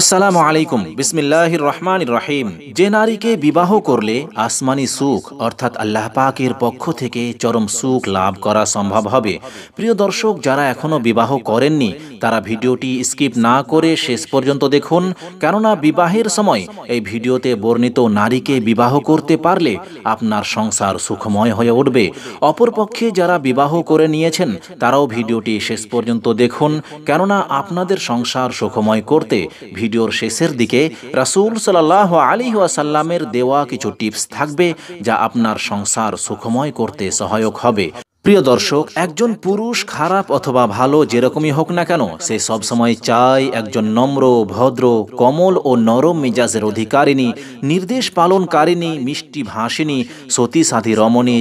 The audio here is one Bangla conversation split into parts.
আসসালামু আলাইকুম বিসমিল্লাহির রহমান রহিম যে নারীকে বিবাহ করলে আসমানি সুখ অর্থাৎ আল্লাহ পাকের পক্ষ থেকে চরম সুখ লাভ করা সম্ভব হবে প্রিয় দর্শক যারা এখনও বিবাহ করেননি তারা ভিডিওটি স্কিপ না করে শেষ পর্যন্ত দেখুন কেননা বিবাহের সময় এই ভিডিওতে বর্ণিত নারীকে বিবাহ করতে পারলে আপনার সংসার সুখময় হয়ে উঠবে অপরপক্ষে যারা বিবাহ করে নিয়েছেন তারাও ভিডিওটি শেষ পর্যন্ত দেখুন কেননা আপনাদের সংসার সুখময় করতে ভিডিওর শেষের দিকে রাসুল সাল্লাহ আলী ওয়াসাল্লামের দেওয়া কিছু টিপস থাকবে যা আপনার সংসার সুখময় করতে সহায়ক হবে প্রিয় দর্শক একজন পুরুষ খারাপ অথবা ভালো যেরকমই হোক না কেন সে সবসময় চায় একজন নম্র ভদ্র কমল ও নরম মিজাজের অধিকারিণী নির্দেশ পালনকারিণী মিষ্টি ভাসিনী সতী সাধী রমণী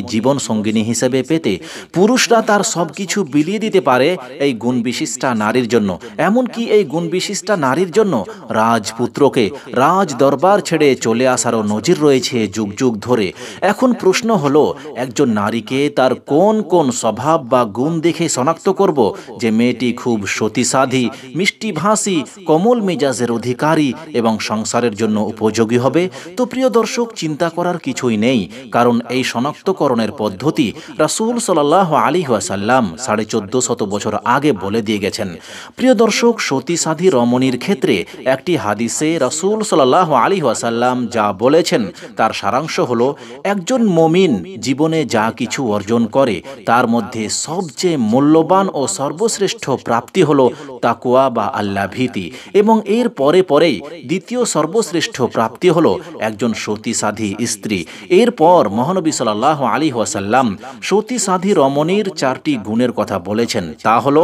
সঙ্গিনী হিসেবে পেতে পুরুষরা তার সব কিছু বিলিয়ে দিতে পারে এই গুণবিশিষ্টা নারীর জন্য এমনকি এই গুণবিশিষ্টা নারীর জন্য রাজপুত্রকে রাজ দরবার ছেড়ে চলে আসারও নজির রয়েছে যুগ যুগ ধরে এখন প্রশ্ন হলো একজন নারীকে তার কোন কোন কোন স্বভাব বা গুণ দেখে শনাক্ত করব যে মেয়েটি খুব সতীসাধী মিষ্টি ভাষী কমল মেজাজের অধিকারী এবং সংসারের জন্য উপযোগী হবে তো প্রিয় দর্শক চিন্তা করার কিছুই নেই কারণ এই শনাক্তকরণের পদ্ধতি রাসুল সাল্লাহ আলী ওয়াসাল্লাম সাড়ে চোদ্দ শত বছর আগে বলে দিয়ে গেছেন প্রিয় দর্শক সতীসাধী রমণীর ক্ষেত্রে একটি হাদিসে রাসুল সাল্লাহ আলী ওয়াসাল্লাম যা বলেছেন তার সারাংশ হল একজন মমিন জীবনে যা কিছু অর্জন করে তার মধ্যে সবচেয়ে মূল্যবান ও সর্বশ্রেষ্ঠ প্রাপ্তি হল তাকুয়া বা আল্লাহ ভীতি এবং এর পরে পরেই দ্বিতীয় সর্বশ্রেষ্ঠ প্রাপ্তি হল একজন সতীসাধী স্ত্রী এরপর মহানবী সাল্লাহ আলী ওয়াসাল্লাম সতীসাধী রমণীর চারটি গুণের কথা বলেছেন তা হল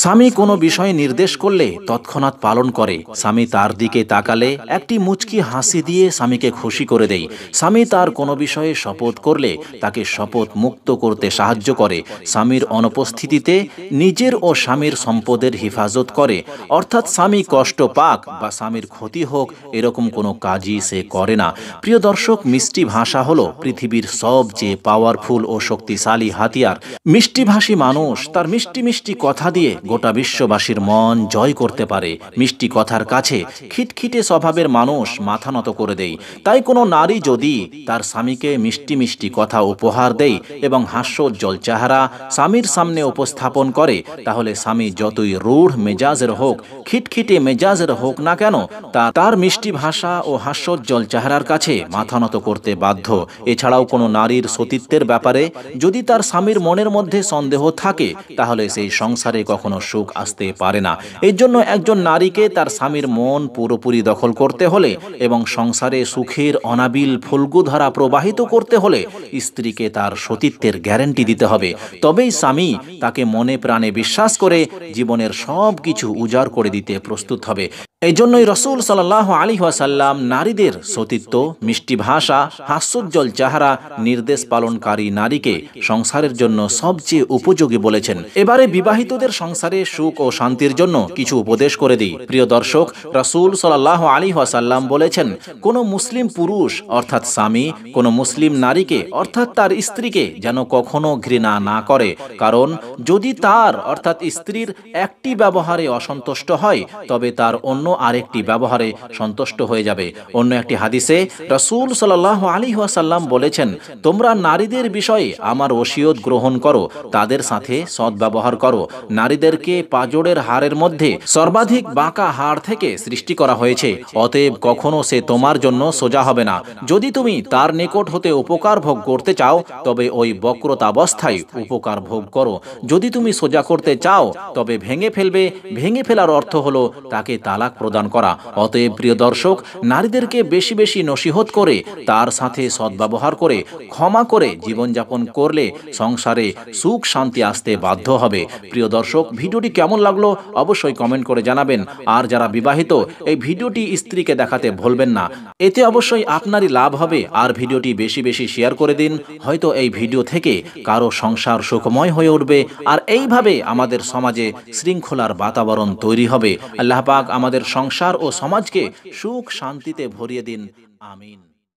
স্বামী কোনো বিষয় নির্দেশ করলে তৎক্ষণাৎ পালন করে স্বামী তার দিকে তাকালে একটি মুচকি হাসি দিয়ে স্বামীকে খুশি করে দেয় স্বামী তার কোনো বিষয়ে শপথ করলে তাকে শপথ মুক্ত করতে সাহায্য করে স্বামীর অনুপস্থিতিতে নিজের ও স্বামীর সম্পদের হেফাজত করে অর্থাৎ স্বামী কষ্ট পাক বা স্বামীর ক্ষতি হোক এরকম কোনো কাজই সে করে না প্রিয় দর্শক মিষ্টি ভাষা হলো পৃথিবীর সবচেয়ে পাওয়ারফুল ও শক্তিশালী হাতিয়ার মিষ্টিভাষী মানুষ তার মিষ্টি মিষ্টি কথা দিয়ে গোটা বিশ্ববাসীর মন জয় করতে পারে মিষ্টি কথার কাছে খিটখিটে স্বভাবের মানুষ মাথা নত করে দেয় তাই কোনো নারী যদি তার স্বামীকে মিষ্টি মিষ্টি কথা উপহার দেয় এবং হাস্যোজ্জ্বল চেহারা স্বামীর সামনে উপস্থাপন করে তাহলে স্বামী যতই রূঢ় মেজাজের হোক খিটখিটে মেজাজের হোক না কেন তা তার মিষ্টি ভাষা ও হাস্যোজ্জ্বল চেহারার কাছে মাথা নত করতে বাধ্য এছাড়াও কোনো নারীর সতীত্বের ব্যাপারে যদি তার স্বামীর মনের মধ্যে সন্দেহ থাকে তাহলে সেই সংসারে কখনো সুখ আসতে পারে না এর জন্য একজন নারীকে তার স্বামীর মন পুরোপুরি দখল করতে হলে এবং সংসারে সুখের অনাবিল ফুলগুধারা প্রবাহিত করতে হলে স্ত্রীকে তার সতীত্বের গ্যারেন্টি দিতে হবে হবে তবেই স্বামী তাকে মনে প্রাণে বিশ্বাস করে জীবনের সব কিছু উজাড় করে দিতে প্রস্তুত হবে এই জন্যই রসুল সাল্লাহ আলী ওয়াসাল্লাম নারীদের সতীত্ব মিষ্টি ভাষা হাস্যোজ্জ্বল চেহারা নির্দেশ পালনকারী নারীকে সংসারের জন্য সবচেয়ে উপযোগী বলেছেন এবারে বিবাহিতদের সংসারে সুখ ও শান্তির জন্য কিছু উপদেশ করে দিই প্রিয় দর্শক রসুল সাল্লাহ আলী ওয়াসাল্লাম বলেছেন কোনো মুসলিম পুরুষ অর্থাৎ স্বামী কোনো মুসলিম নারীকে অর্থাৎ তার স্ত্রীকে যেন কখনো ঘৃণা না করে কারণ যদি তার অর্থাৎ স্ত্রীর একটি ব্যবহারে অসন্তুষ্ট হয় তবে তার অন্য আরেকটি ব্যবহারে সন্তুষ্ট হয়ে যাবে অন্য একটি হাদিসে রসুল সাল্লাহ আলী ওয়াসাল্লাম বলেছেন তোমরা নারীদের বিষয়ে আমার ওসিয়ত গ্রহণ করো তাদের সাথে ব্যবহার করো নারীদেরকে পাজরের হাড়ের মধ্যে সর্বাধিক বাঁকা হাড় থেকে সৃষ্টি করা হয়েছে অতএব কখনো সে তোমার জন্য সোজা হবে না যদি তুমি তার নিকট হতে উপকার ভোগ করতে চাও তবে ওই বক্রতাবস্থায় উপকার ভোগ করো যদি তুমি সোজা করতে চাও তবে ভেঙে ফেলবে ভেঙে ফেলার অর্থ হলো তাকে তালাক প্রদান করা অতএব প্রিয় দর্শক নারীদেরকে বেশি বেশি নসিহত করে তার সাথে সদ্ব্যবহার করে ক্ষমা করে জীবনযাপন করলে সংসারে সুখ শান্তি আসতে বাধ্য হবে প্রিয় দর্শক ভিডিওটি কেমন লাগলো অবশ্যই কমেন্ট করে জানাবেন আর যারা বিবাহিত এই ভিডিওটি স্ত্রীকে দেখাতে ভুলবেন না এতে অবশ্যই আপনারই লাভ হবে আর ভিডিওটি বেশি বেশি শেয়ার করে দিন হয়তো এই ভিডিও থেকে কারো সংসার সুখময় হয়ে উঠবে আর এইভাবে আমাদের সমাজে শৃঙ্খলার বাতাবরণ তৈরি হবে আল্লাহ পাক আমাদের আমাদের সংসার ও সমাজকে সুখ শান্তিতে ভরিয়ে দিন আমিন